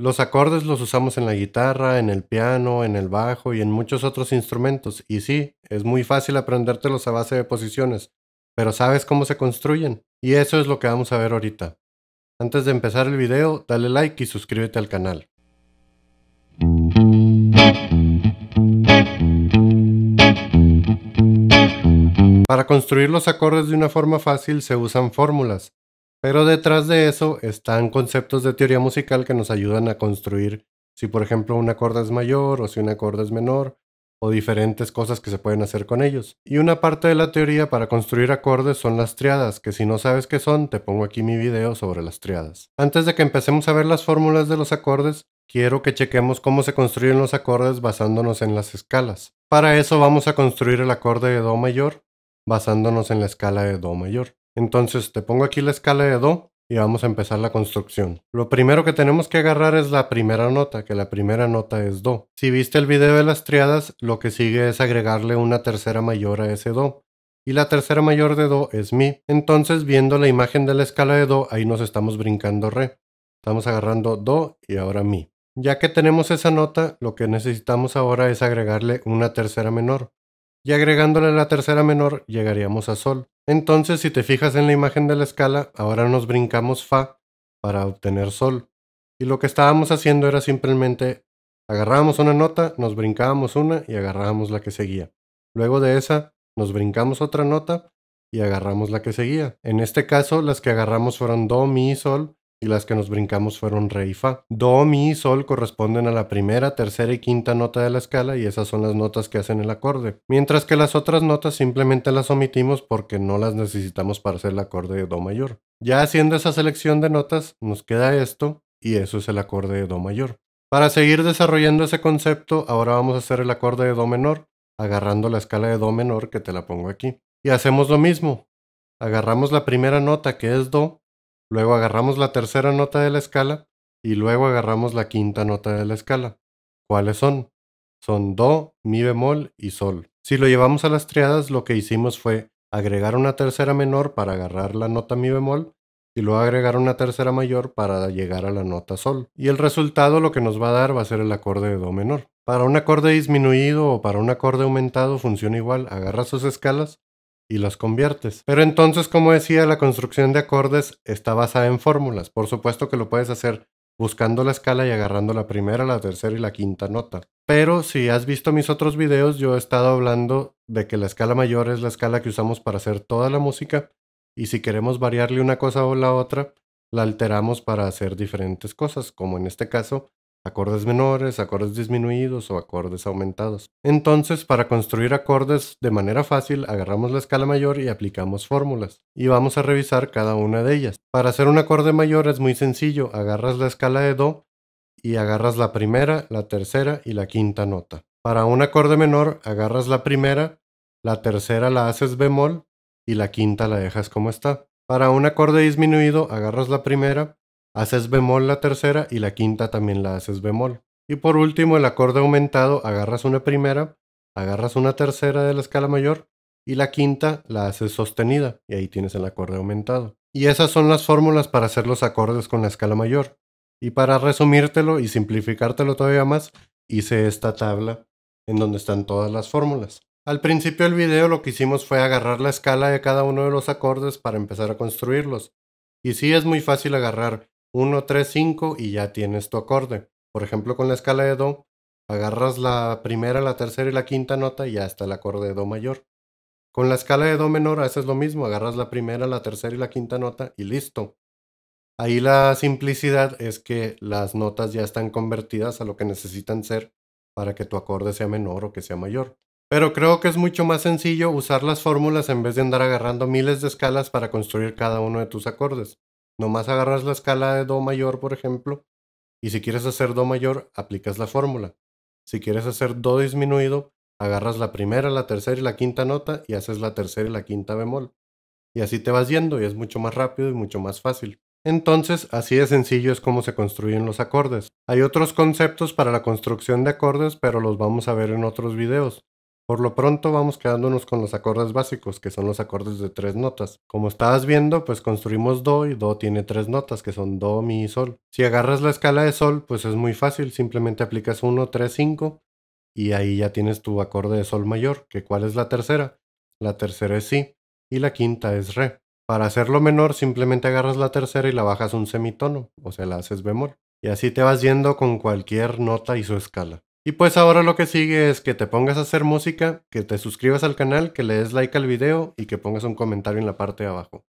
Los acordes los usamos en la guitarra, en el piano, en el bajo y en muchos otros instrumentos. Y sí, es muy fácil aprendértelos a base de posiciones, pero sabes cómo se construyen. Y eso es lo que vamos a ver ahorita. Antes de empezar el video, dale like y suscríbete al canal. Para construir los acordes de una forma fácil se usan fórmulas. Pero detrás de eso están conceptos de teoría musical que nos ayudan a construir si, por ejemplo, un acorde es mayor o si un acorde es menor o diferentes cosas que se pueden hacer con ellos. Y una parte de la teoría para construir acordes son las triadas, que si no sabes qué son, te pongo aquí mi video sobre las triadas. Antes de que empecemos a ver las fórmulas de los acordes, quiero que chequemos cómo se construyen los acordes basándonos en las escalas. Para eso vamos a construir el acorde de Do mayor basándonos en la escala de Do mayor. Entonces te pongo aquí la escala de Do y vamos a empezar la construcción. Lo primero que tenemos que agarrar es la primera nota, que la primera nota es Do. Si viste el video de las triadas, lo que sigue es agregarle una tercera mayor a ese Do. Y la tercera mayor de Do es Mi. Entonces, viendo la imagen de la escala de Do, ahí nos estamos brincando Re. Estamos agarrando Do y ahora Mi. Ya que tenemos esa nota, lo que necesitamos ahora es agregarle una tercera menor y agregándole la tercera menor llegaríamos a Sol. Entonces, si te fijas en la imagen de la escala, ahora nos brincamos Fa para obtener Sol. Y lo que estábamos haciendo era simplemente agarramos una nota, nos brincábamos una y agarrábamos la que seguía. Luego de esa, nos brincamos otra nota y agarramos la que seguía. En este caso, las que agarramos fueron Do, Mi y Sol, y las que nos brincamos fueron re y fa. Do, mi y sol corresponden a la primera, tercera y quinta nota de la escala y esas son las notas que hacen el acorde, mientras que las otras notas simplemente las omitimos porque no las necesitamos para hacer el acorde de do mayor. Ya haciendo esa selección de notas nos queda esto y eso es el acorde de do mayor. Para seguir desarrollando ese concepto, ahora vamos a hacer el acorde de do menor, agarrando la escala de do menor que te la pongo aquí. Y hacemos lo mismo. Agarramos la primera nota que es do Luego agarramos la tercera nota de la escala y luego agarramos la quinta nota de la escala. ¿Cuáles son? Son Do, Mi bemol y Sol. Si lo llevamos a las triadas, lo que hicimos fue agregar una tercera menor para agarrar la nota Mi bemol y luego agregar una tercera mayor para llegar a la nota Sol. Y el resultado lo que nos va a dar va a ser el acorde de Do menor. Para un acorde disminuido o para un acorde aumentado funciona igual, agarra sus escalas y los conviertes. Pero entonces, como decía, la construcción de acordes está basada en fórmulas. Por supuesto que lo puedes hacer buscando la escala y agarrando la primera, la tercera y la quinta nota. Pero si has visto mis otros videos, yo he estado hablando de que la escala mayor es la escala que usamos para hacer toda la música y si queremos variarle una cosa o la otra, la alteramos para hacer diferentes cosas, como en este caso acordes menores, acordes disminuidos o acordes aumentados. Entonces, para construir acordes de manera fácil, agarramos la escala mayor y aplicamos fórmulas, y vamos a revisar cada una de ellas. Para hacer un acorde mayor es muy sencillo, agarras la escala de Do y agarras la primera, la tercera y la quinta nota. Para un acorde menor, agarras la primera, la tercera la haces bemol y la quinta la dejas como está. Para un acorde disminuido, agarras la primera, haces bemol la tercera y la quinta también la haces bemol. Y por último, el acorde aumentado, agarras una primera, agarras una tercera de la escala mayor y la quinta la haces sostenida y ahí tienes el acorde aumentado. Y esas son las fórmulas para hacer los acordes con la escala mayor. Y para resumírtelo y simplificártelo todavía más, hice esta tabla en donde están todas las fórmulas. Al principio del video lo que hicimos fue agarrar la escala de cada uno de los acordes para empezar a construirlos. Y sí es muy fácil agarrar 1, 3, 5 y ya tienes tu acorde. Por ejemplo, con la escala de Do, agarras la primera, la tercera y la quinta nota y ya está el acorde de Do mayor. Con la escala de Do menor haces lo mismo, agarras la primera, la tercera y la quinta nota y listo. Ahí la simplicidad es que las notas ya están convertidas a lo que necesitan ser para que tu acorde sea menor o que sea mayor. Pero creo que es mucho más sencillo usar las fórmulas en vez de andar agarrando miles de escalas para construir cada uno de tus acordes. Nomás agarras la escala de Do mayor, por ejemplo, y si quieres hacer Do mayor, aplicas la fórmula. Si quieres hacer Do disminuido, agarras la primera, la tercera y la quinta nota y haces la tercera y la quinta bemol. Y así te vas yendo y es mucho más rápido y mucho más fácil. Entonces, así de sencillo es como se construyen los acordes. Hay otros conceptos para la construcción de acordes, pero los vamos a ver en otros videos. Por lo pronto vamos quedándonos con los acordes básicos, que son los acordes de tres notas. Como estabas viendo, pues construimos Do y Do tiene tres notas, que son Do, Mi y Sol. Si agarras la escala de Sol, pues es muy fácil, simplemente aplicas 1, 3, 5 y ahí ya tienes tu acorde de Sol mayor, que cuál es la tercera. La tercera es Si y la quinta es Re. Para hacerlo menor, simplemente agarras la tercera y la bajas un semitono, o sea, la haces bemol. Y así te vas yendo con cualquier nota y su escala. Y pues ahora lo que sigue es que te pongas a hacer música, que te suscribas al canal, que le des like al video y que pongas un comentario en la parte de abajo.